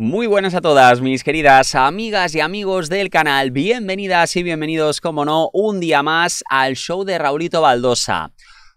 Muy buenas a todas mis queridas amigas y amigos del canal, bienvenidas y bienvenidos, como no, un día más al show de Raulito Baldosa.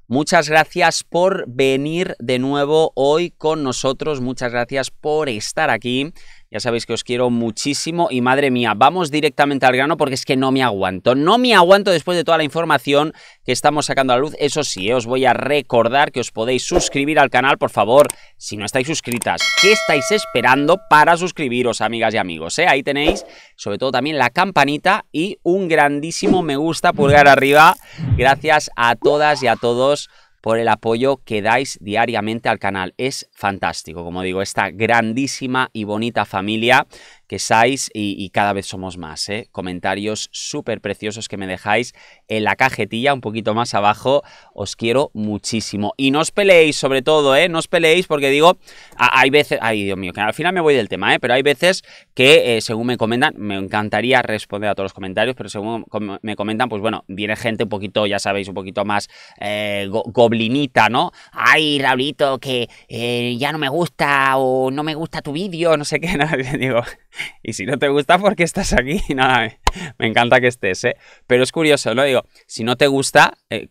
Muchas gracias por venir de nuevo hoy con nosotros, muchas gracias por estar aquí. Ya sabéis que os quiero muchísimo y madre mía, vamos directamente al grano porque es que no me aguanto. No me aguanto después de toda la información que estamos sacando a la luz. Eso sí, eh, os voy a recordar que os podéis suscribir al canal, por favor, si no estáis suscritas. ¿Qué estáis esperando para suscribiros, amigas y amigos? Eh? Ahí tenéis, sobre todo también la campanita y un grandísimo me gusta, pulgar arriba. Gracias a todas y a todos por el apoyo que dais diariamente al canal. Es fantástico, como digo, esta grandísima y bonita familia que seáis y, cada vez somos más. ¿eh? Comentarios súper preciosos que me dejáis en la cajetilla, un poquito más abajo. Os quiero muchísimo. Y no os peleéis, sobre todo, ¿eh? no os peleéis porque digo, hay veces, ay Dios mío, que al final me voy del tema, ¿eh? pero hay veces que eh, según me comentan, me encantaría responder a todos los comentarios, pero según me comentan, pues bueno, viene gente un poquito, ya sabéis, un poquito más eh, goblinita, ¿no? Ay, Raulito, que eh, ya no me gusta o no me gusta tu vídeo, no sé qué, ¿no? digo, Y si no te gusta, ¿por qué estás aquí? Nada, me, encanta que estés, ¿eh? Pero es curioso, lo Digo, si no te gusta, eh,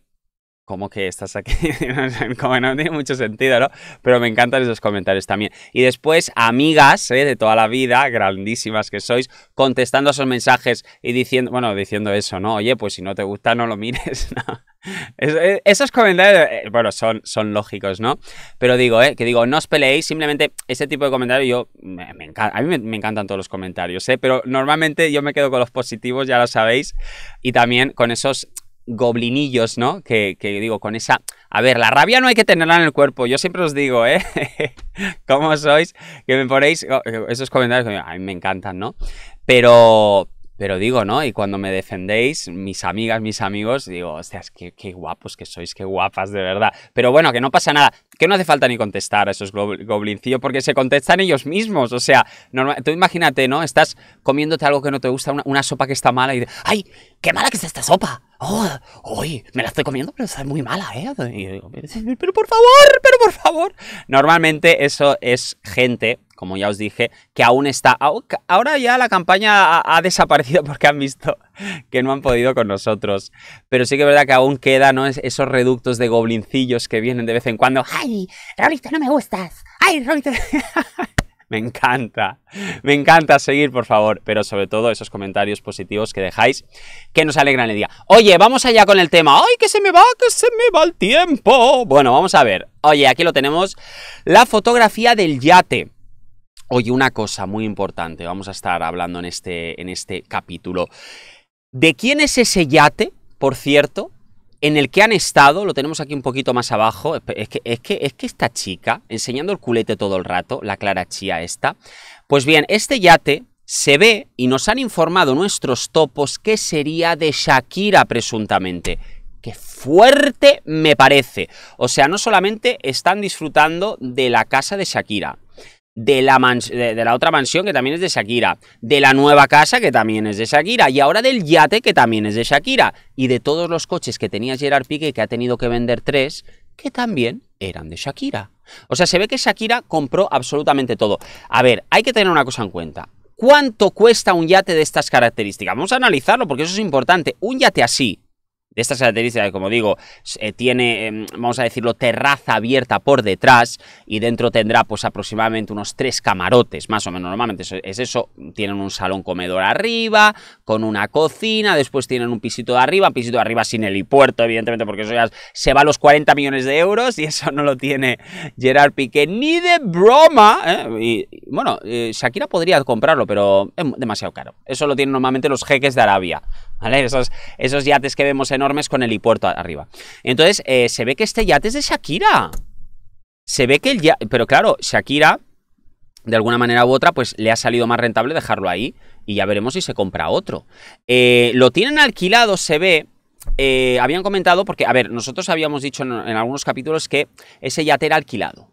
¿cómo que estás aquí? Como no tiene mucho sentido, ¿no? Pero me encantan esos comentarios también. Y después, amigas ¿eh? de toda la vida, grandísimas que sois, contestando a esos mensajes y diciendo, bueno, diciendo eso, ¿no? Oye, pues si no te gusta, no lo mires, esos comentarios, eh, bueno, son, son lógicos, ¿no? Pero digo, ¿eh? Que digo, no os peleéis, simplemente ese tipo de comentarios yo, a mí me, encantan todos los comentarios, ¿eh? Pero normalmente yo me quedo con los positivos, ya lo sabéis, y también con esos goblinillos, ¿no? Que, digo, con esa... A ver, la rabia no hay que tenerla en el cuerpo, yo siempre os digo, ¿eh? ¿Cómo sois? Que me ponéis oh, esos comentarios, a mí me encantan, ¿no? Pero, pero digo, ¿no? Y cuando me defendéis, mis amigas, mis amigos, digo, hostias, qué, qué guapos que sois, qué guapas, de verdad. Pero bueno, que no pasa nada, que no hace falta ni contestar a esos goblincillos, porque se contestan ellos mismos. O sea, tú imagínate, ¿no? Estás comiéndote algo que no te gusta, una, sopa que está mala y dices, ¡ay, qué mala que está esta sopa! ¡Oh, uy, me la estoy comiendo, pero está muy mala, ¿eh? Y digo, pero por favor, pero por favor. Normalmente eso es gente como ya os dije, que aún está... Ahora ya la campaña ha, desaparecido porque han visto que no han podido con nosotros. Pero sí que es verdad que aún quedan ¿no? esos reductos de goblincillos que vienen de vez en cuando. ¡Ay, Rolito, no me gustas! ¡Ay, Robito! me encanta, me encanta seguir, por favor, pero sobre todo esos comentarios positivos que dejáis, que nos alegran el día. Oye, vamos allá con el tema. ¡Ay, que se me va, que se me va el tiempo! Bueno, vamos a ver. Oye, aquí lo tenemos, la fotografía del yate. Oye, una cosa muy importante, vamos a estar hablando en este, en este capítulo. ¿De quién es ese yate, por cierto, en el que han estado, lo tenemos aquí un poquito más abajo, es que, es que, es que esta chica, enseñando el culete todo el rato, la Clara Chía esta, pues bien, este yate se ve y nos han informado nuestros topos que sería de Shakira presuntamente. ¡Qué fuerte me parece! O sea, no solamente están disfrutando de la casa de Shakira, de la, la, otra mansión que también es de Shakira, de la nueva casa que también es de Shakira y ahora del yate que también es de Shakira y de todos los coches que tenía Gerard Piqué que ha tenido que vender tres que también eran de Shakira. O sea, se ve que Shakira compró absolutamente todo. A ver, hay que tener una cosa en cuenta. ¿Cuánto cuesta un yate de estas características? Vamos a analizarlo porque eso es importante. Un yate así, de estas características, como digo, eh, tiene, em, vamos a decirlo, terraza abierta por detrás y dentro tendrá pues aproximadamente unos tres camarotes, más o menos normalmente es eso, tienen un salón comedor arriba, con una cocina, después tienen un pisito de arriba, pisito de arriba sin helipuerto, evidentemente, porque eso ya se va a los 40 millones de euros y eso no lo tiene Gerard Piqué ni de broma, ¿eh? bueno, eh, Shakira podría comprarlo, pero es demasiado caro, eso lo tienen normalmente los jeques de Arabia, esos, esos yates que vemos enormes con el helipuerto arriba. Entonces, eh, se ve que este yate es de Shakira. Se ve que el yate... Pero claro, Shakira, de alguna manera u otra, pues le ha salido más rentable dejarlo ahí y ya veremos si se compra otro. Eh, lo tienen alquilado, se ve... Eh, habían comentado, porque, a ver, nosotros habíamos dicho en algunos capítulos que ese yate era alquilado,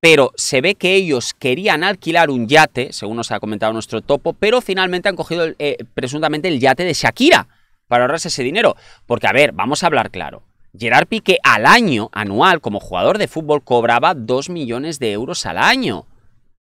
pero se ve que ellos querían alquilar un yate, según nos ha comentado nuestro topo, pero finalmente han cogido eh, presuntamente el yate de Shakira para ahorrarse ese dinero. Porque, a ver, vamos a hablar claro. Gerard Piqué al año, anual, como jugador de fútbol, cobraba 2 millones de euros al año.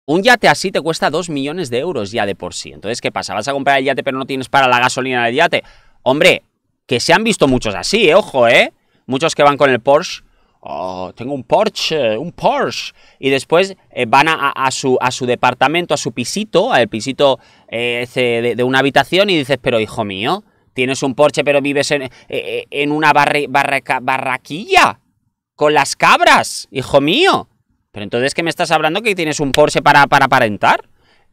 Un yate así te cuesta 2 millones de euros ya de por sí. Entonces, ¿qué pasa? ¿Vas a comprar el yate pero no tienes para la gasolina del yate? Hombre, que se han visto muchos así, eh, ojo, ¿eh? Muchos que van con el Porsche oh, tengo un Porsche, un Porsche. Y después eh, van a, su, a su departamento, a su pisito, al pisito eh, de, una habitación y dices, pero hijo mío, tienes un Porsche pero vives en, eh, una barraquilla con las cabras, hijo mío. Pero entonces, ¿qué me estás hablando que tienes un Porsche para, para aparentar?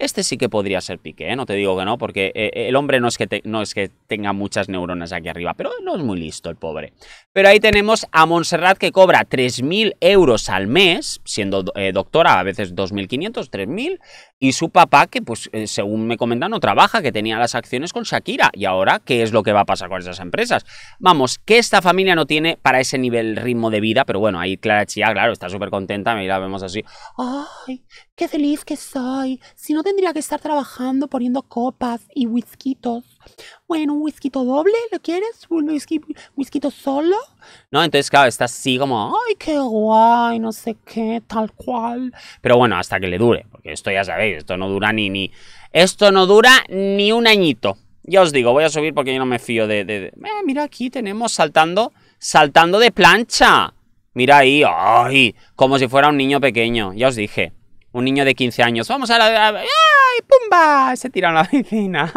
Este sí que podría ser Piqué, ¿eh? no te digo que no, porque eh, eh, el hombre no es, que no es que tenga muchas neuronas aquí arriba, pero no es muy listo el pobre. Pero ahí tenemos a Montserrat que cobra 3.000 euros al mes, siendo doctora, a veces 2.500, 3.000, y su papá, que pues eh, según me comentan, no trabaja, que tenía las acciones con Shakira. Y ahora, ¿qué es lo que va a pasar con esas empresas? Vamos, que esta familia no tiene para ese nivel ritmo de vida, pero bueno, ahí Clara Chía, claro, está súper contenta, mira, vemos así. ¡Ay, qué feliz que soy! Si no tendría que estar trabajando poniendo copas y whiskitos. Bueno, un whisky doble, ¿lo quieres? ¿Un whisky, solo? No, entonces, claro, está así como, ay, qué guay, no sé qué, tal cual. Pero bueno, hasta que le dure, porque esto ya sabéis, esto no dura ni, ni, esto no dura ni un añito. Ya os digo, voy a subir porque yo no me fío de, eh, mira, aquí tenemos saltando, saltando de plancha. Mira ahí, ay, como si fuera un niño pequeño, ya os dije. Un niño de 15 años. Vamos a la... ¡Ay, pumba! Se tira a la piscina.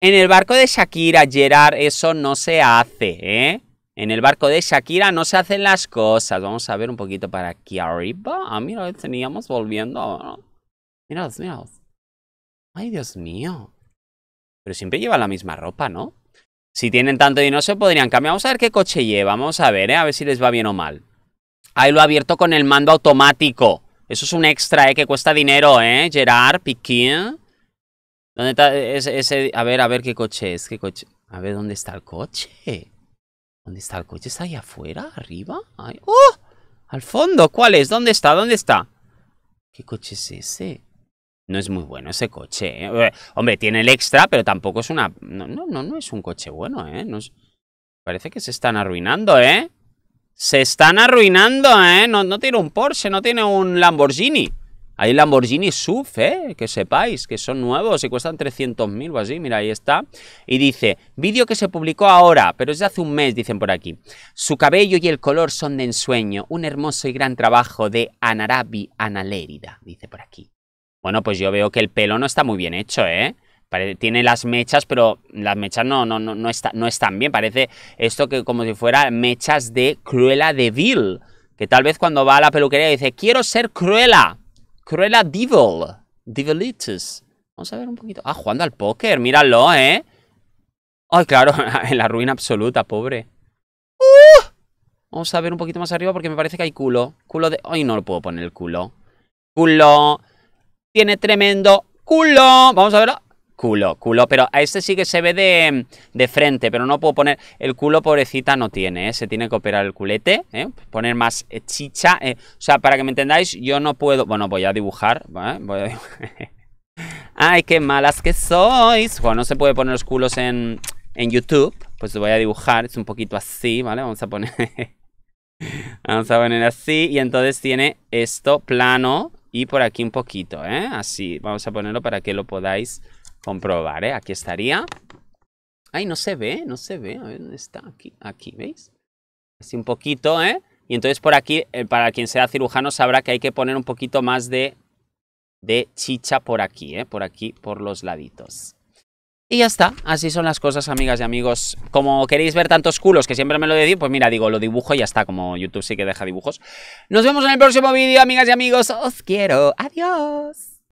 En el barco de Shakira, Gerard, eso no se hace, ¿eh? En el barco de Shakira no se hacen las cosas. Vamos a ver un poquito para aquí arriba. Ah, mira, teníamos volviendo. Mirad, mirad. Ay, Dios mío. Pero siempre lleva la misma ropa, ¿no? Si tienen tanto dinero se podrían cambiar. Vamos a ver qué coche lleva. Vamos a ver, ¿eh? A ver si les va bien o mal. Ahí lo ha abierto con el mando automático. Eso es un extra, ¿eh? Que cuesta dinero, ¿eh? Gerard, Piquín. ¿Dónde está ese, A ver, a ver qué coche es. ¿Qué coche? A ver, ¿dónde está el coche? ¿Dónde está el coche? ¿Está ahí afuera? ¿Arriba? ¡Oh! Al fondo. ¿Cuál es? ¿Dónde está? ¿Dónde está? ¿Qué coche es ese? No es muy bueno ese coche. ¿eh? Hombre, tiene el extra, pero tampoco es una... No, no, no, es un coche bueno, ¿eh? Parece que se están arruinando, ¿eh? Se están arruinando, ¿eh? No, no tiene un Porsche, no tiene un Lamborghini. Hay Lamborghini SUV, ¿eh? que sepáis, que son nuevos y cuestan 300.000 o así, mira, ahí está. Y dice, vídeo que se publicó ahora, pero es de hace un mes, dicen por aquí. Su cabello y el color son de ensueño, un hermoso y gran trabajo de Anarabi Analérida, dice por aquí. Bueno, pues yo veo que el pelo no está muy bien hecho, ¿eh? tiene las mechas, pero las mechas no, no, no, no, está, no están bien. Parece esto que como si fuera mechas de Cruella de Vil. Que tal vez cuando va a la peluquería dice, quiero ser Cruela. Cruella Devil. Devilitis. Vamos a ver un poquito. Ah, jugando al póker, míralo, ¿eh? Ay, claro, en la ruina absoluta, pobre. ¡Uh! Vamos a ver un poquito más arriba porque me parece que hay culo. Culo de... Ay, no lo puedo poner el culo. Culo. Tiene tremendo culo. Vamos a verlo Culo, culo, pero a este sí que se ve de, frente, pero no puedo poner, el culo pobrecita no tiene, ¿eh? se tiene que operar el culete, ¿eh? poner más eh, chicha, ¿eh? o sea, para que me entendáis, yo no puedo, bueno, voy a dibujar, voy ay, qué malas que sois, bueno, no se puede poner los culos en, en YouTube, pues voy a dibujar, es un poquito así, ¿vale? Vamos a poner, vamos a poner así, y entonces tiene esto plano, y por aquí un poquito, ¿eh? Así, vamos a ponerlo para que lo podáis comprobar, ¿eh? Aquí estaría. Ay, no se ve, no se ve. A ver, ¿dónde está? Aquí, aquí, ¿veis? Así un poquito, ¿eh? Y entonces por aquí, eh, para quien sea cirujano, sabrá que hay que poner un poquito más de, de chicha por aquí, ¿eh? Por aquí, por los laditos. Y ya está, así son las cosas, amigas y amigos. Como queréis ver tantos culos que siempre me lo decís, pues mira, digo, lo dibujo y ya está, como YouTube sí que deja dibujos. Nos vemos en el próximo vídeo, amigas y amigos. Os quiero. Adiós.